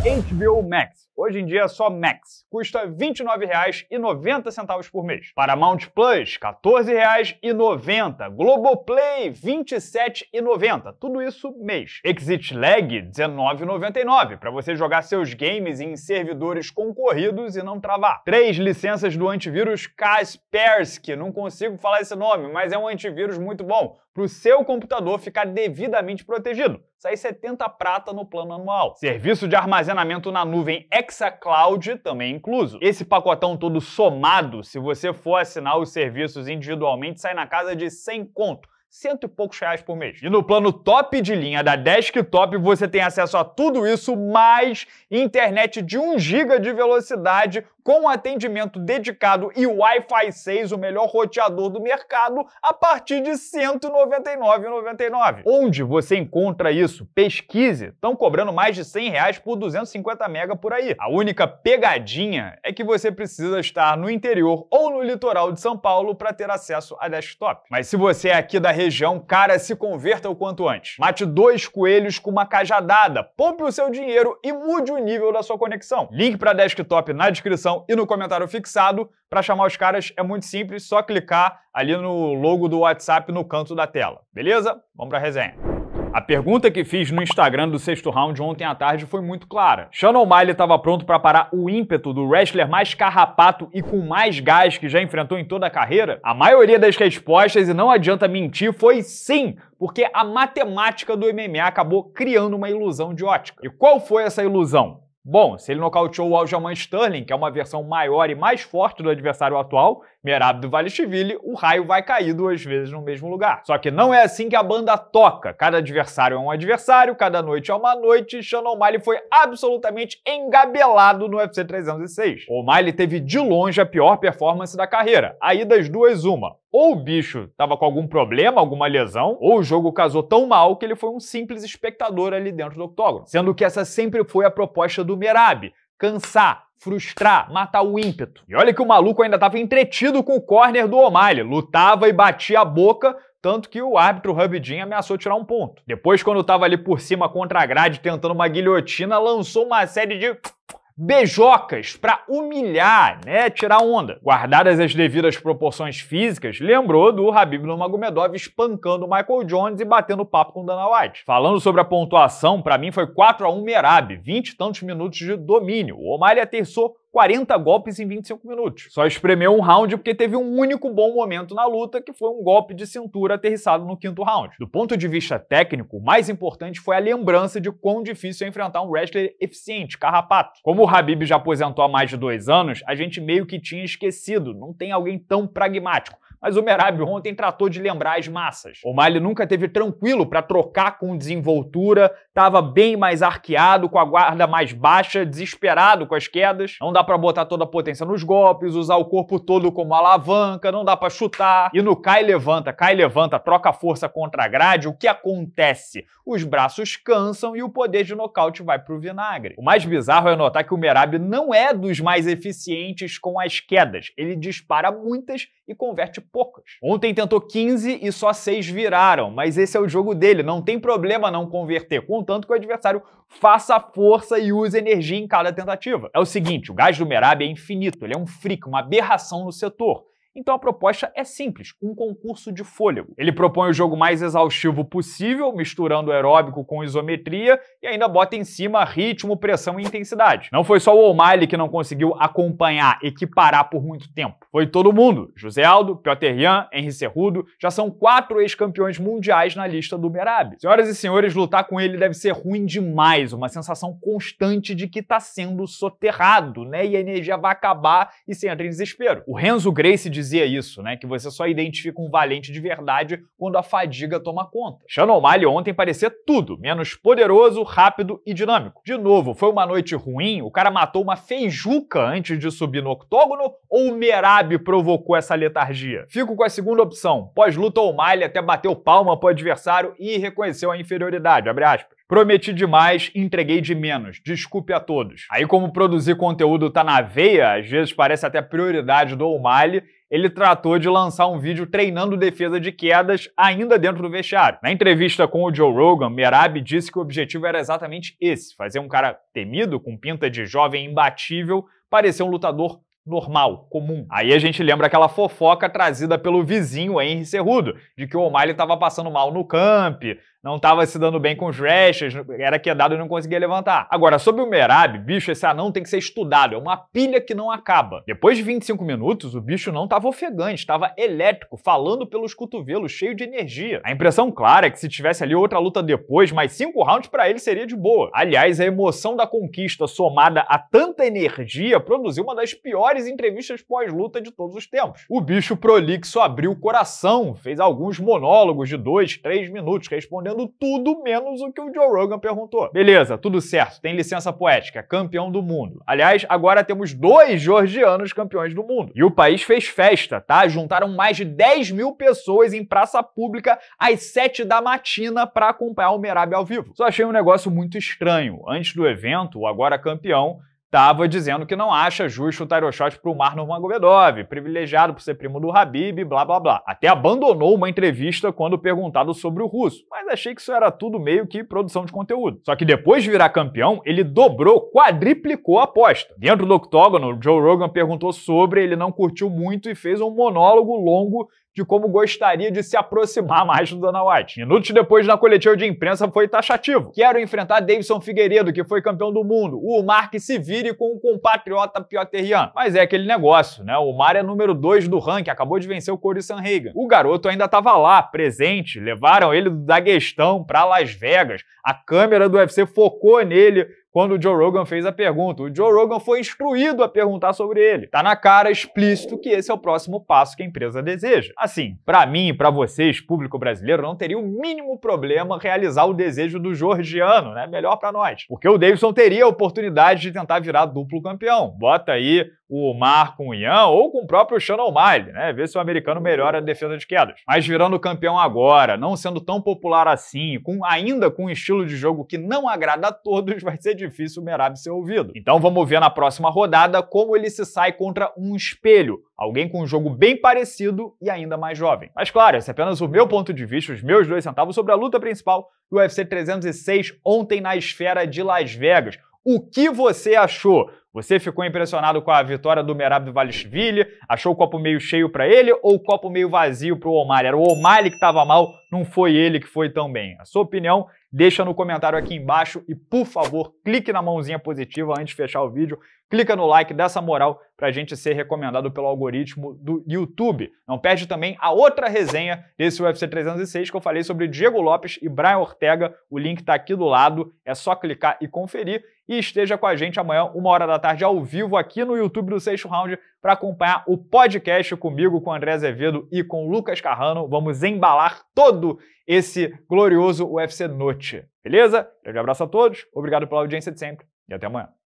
HBO Max. Hoje em dia é só Max. Custa R$ 29,90 por mês. Paramount Plus, R$ 14,90. Globoplay, R$ 27,90. Tudo isso mês. Exit Lag, R$ 19,99. Para você jogar seus games em servidores concorridos e não travar. Três licenças do antivírus Kaspersky. Não consigo falar esse nome, mas é um antivírus muito bom para o seu computador ficar devidamente protegido. Sai 70 prata no plano anual. Serviço de armazenamento na nuvem X Alexa Cloud também incluso. Esse pacotão todo somado, se você for assinar os serviços individualmente, sai na casa de 100 conto cento e poucos reais por mês. E no plano top de linha da Desktop, você tem acesso a tudo isso, mais internet de 1 giga de velocidade com atendimento dedicado e Wi-Fi 6, o melhor roteador do mercado, a partir de R$ 199,99. Onde você encontra isso? Pesquise. Estão cobrando mais de R$ reais por 250 mega por aí. A única pegadinha é que você precisa estar no interior ou no litoral de São Paulo para ter acesso a desktop. Mas se você é aqui da região, cara, se converta o quanto antes. Mate dois coelhos com uma cajadada, poupe o seu dinheiro e mude o nível da sua conexão. Link para desktop na descrição descrição e no comentário fixado. Para chamar os caras é muito simples, só clicar ali no logo do WhatsApp no canto da tela. Beleza? Vamos para a resenha. A pergunta que fiz no Instagram do sexto round ontem à tarde foi muito clara. Sean O'Malley estava pronto para parar o ímpeto do wrestler mais carrapato e com mais gás que já enfrentou em toda a carreira? A maioria das respostas, e não adianta mentir, foi sim, porque a matemática do MMA acabou criando uma ilusão de ótica. E qual foi essa ilusão? Bom, se ele nocauteou o Aljamain Sterling, que é uma versão maior e mais forte do adversário atual, Merab do Valishvili, o raio vai cair duas vezes no mesmo lugar. Só que não é assim que a banda toca. Cada adversário é um adversário, cada noite é uma noite, e Sean O'Malley foi absolutamente engabelado no UFC 306. O O'Malley teve de longe a pior performance da carreira. Aí das duas, uma. Ou o bicho estava com algum problema, alguma lesão, ou o jogo casou tão mal que ele foi um simples espectador ali dentro do octógono. Sendo que essa sempre foi a proposta do Merab cansar, frustrar, matar o ímpeto. E olha que o maluco ainda estava entretido com o corner do O'Malley, lutava e batia a boca, tanto que o árbitro Rubidinho ameaçou tirar um ponto. Depois, quando estava ali por cima contra a grade tentando uma guilhotina, lançou uma série de beijocas para humilhar, né, tirar onda. Guardadas as devidas proporções físicas, lembrou do Habib Nurmagomedov espancando o Michael Jones e batendo papo com o Dana White. Falando sobre a pontuação, para mim foi 4 a 1 Merab, 20 e tantos minutos de domínio. O O'Malley aterçou 40 golpes em 25 minutos. Só espremeu um round porque teve um único bom momento na luta, que foi um golpe de cintura aterrissado no quinto round. Do ponto de vista técnico, o mais importante foi a lembrança de quão difícil é enfrentar um wrestler eficiente, carrapato. Como o Habib já aposentou há mais de dois anos, a gente meio que tinha esquecido, não tem alguém tão pragmático mas o Merab ontem tratou de lembrar as massas. O Mali nunca teve tranquilo para trocar com desenvoltura, estava bem mais arqueado, com a guarda mais baixa, desesperado com as quedas. Não dá para botar toda a potência nos golpes, usar o corpo todo como alavanca, não dá para chutar. E no cai levanta, cai levanta, troca força contra a grade, o que acontece? Os braços cansam e o poder de nocaute vai pro vinagre. O mais bizarro é notar que o Merab não é dos mais eficientes com as quedas. Ele dispara muitas e converte poucas. Ontem tentou 15 e só 6 viraram, mas esse é o jogo dele, não tem problema não converter, contanto que o adversário faça força e use energia em cada tentativa. É o seguinte, o gás do Merab é infinito, ele é um freak, uma aberração no setor. Então a proposta é simples, um concurso de fôlego. Ele propõe o jogo mais exaustivo possível, misturando aeróbico com isometria e ainda bota em cima ritmo, pressão e intensidade. Não foi só o O'Malley que não conseguiu acompanhar, equiparar por muito tempo. Foi todo mundo. José Aldo, Piotr Jan, Henri Cerrudo, já são quatro ex-campeões mundiais na lista do Merab. Senhoras e senhores, lutar com ele deve ser ruim demais, uma sensação constante de que está sendo soterrado, né? E a energia vai acabar e você entra em desespero. O Renzo Gracie dizia isso, né? Que você só identifica um valente de verdade quando a fadiga toma conta. Shannon O'Malley ontem parecia tudo, menos poderoso, rápido e dinâmico. De novo, foi uma noite ruim? O cara matou uma feijuca antes de subir no octógono? Ou o Merab provocou essa letargia? Fico com a segunda opção. Pós-luta, O'Malley até bateu palma pro adversário e reconheceu a inferioridade, abre aspas. Prometi demais, entreguei de menos. Desculpe a todos. Aí, como produzir conteúdo tá na veia, às vezes parece até prioridade do O'Malley, ele tratou de lançar um vídeo treinando defesa de quedas ainda dentro do vestiário. Na entrevista com o Joe Rogan, Merab disse que o objetivo era exatamente esse: fazer um cara temido, com pinta de jovem imbatível, parecer um lutador normal, comum. Aí a gente lembra aquela fofoca trazida pelo vizinho Henry Cerrudo, de que o O'Malley estava passando mal no camp, não estava se dando bem com os restes, era quedado e não conseguia levantar. Agora, sobre o Merab, bicho, esse anão tem que ser estudado, é uma pilha que não acaba. Depois de 25 minutos, o bicho não estava ofegante, estava elétrico, falando pelos cotovelos, cheio de energia. A impressão clara é que se tivesse ali outra luta depois, mais cinco rounds para ele seria de boa. Aliás, a emoção da conquista somada a tanta energia produziu uma das piores maiores entrevistas pós-luta de todos os tempos. O bicho prolixo abriu o coração, fez alguns monólogos de dois, três minutos, respondendo tudo menos o que o Joe Rogan perguntou. Beleza, tudo certo, tem licença poética, campeão do mundo. Aliás, agora temos dois georgianos campeões do mundo. E o país fez festa, tá? Juntaram mais de 10 mil pessoas em praça pública às 7 da matina para acompanhar o Merab ao vivo. Só achei um negócio muito estranho. Antes do evento, o agora campeão estava dizendo que não acha justo o Tyroshot para o Marno Magomedov, privilegiado por ser primo do Habib, blá blá blá. Até abandonou uma entrevista quando perguntado sobre o russo, mas achei que isso era tudo meio que produção de conteúdo. Só que depois de virar campeão, ele dobrou, quadriplicou a aposta. Dentro do octógono, Joe Rogan perguntou sobre, ele não curtiu muito e fez um monólogo longo de como gostaria de se aproximar mais do Dana White. Minutos depois, na coletiva de imprensa, foi taxativo. Quero enfrentar Davidson Figueiredo, que foi campeão do mundo. O Mar que se vire com o compatriota Piotr Pioterian. Mas é aquele negócio, né? O Mar é número 2 do ranking, acabou de vencer o Corey Sanhagen. O garoto ainda estava lá, presente. Levaram ele do Daguestão para Las Vegas. A câmera do UFC focou nele quando o Joe Rogan fez a pergunta. O Joe Rogan foi instruído a perguntar sobre ele. Tá na cara explícito que esse é o próximo passo que a empresa deseja. Assim, para mim e para vocês, público brasileiro, não teria o mínimo problema realizar o desejo do georgiano, né? Melhor para nós. Porque o Davidson teria a oportunidade de tentar virar duplo campeão. Bota aí o Omar com o Ian ou com o próprio Sean O'Malley, né? Ver se o americano melhora a defesa de quedas. Mas virando campeão agora, não sendo tão popular assim, com, ainda com um estilo de jogo que não agrada a todos, vai ser difícil o Merab ser ouvido. Então vamos ver na próxima rodada como ele se sai contra um espelho, alguém com um jogo bem parecido e ainda mais jovem. Mas claro, esse é apenas o meu ponto de vista, os meus dois centavos sobre a luta principal do UFC 306 ontem na esfera de Las Vegas. O que você achou? Você ficou impressionado com a vitória do Merab do Valishvili? Achou o copo meio cheio para ele ou o copo meio vazio para o Omar? Era o Omar que estava mal, não foi ele que foi tão bem. A sua opinião deixa no comentário aqui embaixo e, por favor, clique na mãozinha positiva antes de fechar o vídeo. Clica no like, dessa essa moral para a gente ser recomendado pelo algoritmo do YouTube. Não perde também a outra resenha desse UFC 306 que eu falei sobre Diego Lopes e Brian Ortega. O link está aqui do lado, é só clicar e conferir. E esteja com a gente amanhã, uma hora da tarde, ao vivo, aqui no YouTube do Sexto Round, para acompanhar o podcast comigo, com André Azevedo e com o Lucas Carrano. Vamos embalar todo esse glorioso UFC Note. Beleza? Grande abraço a todos, obrigado pela audiência de sempre e até amanhã.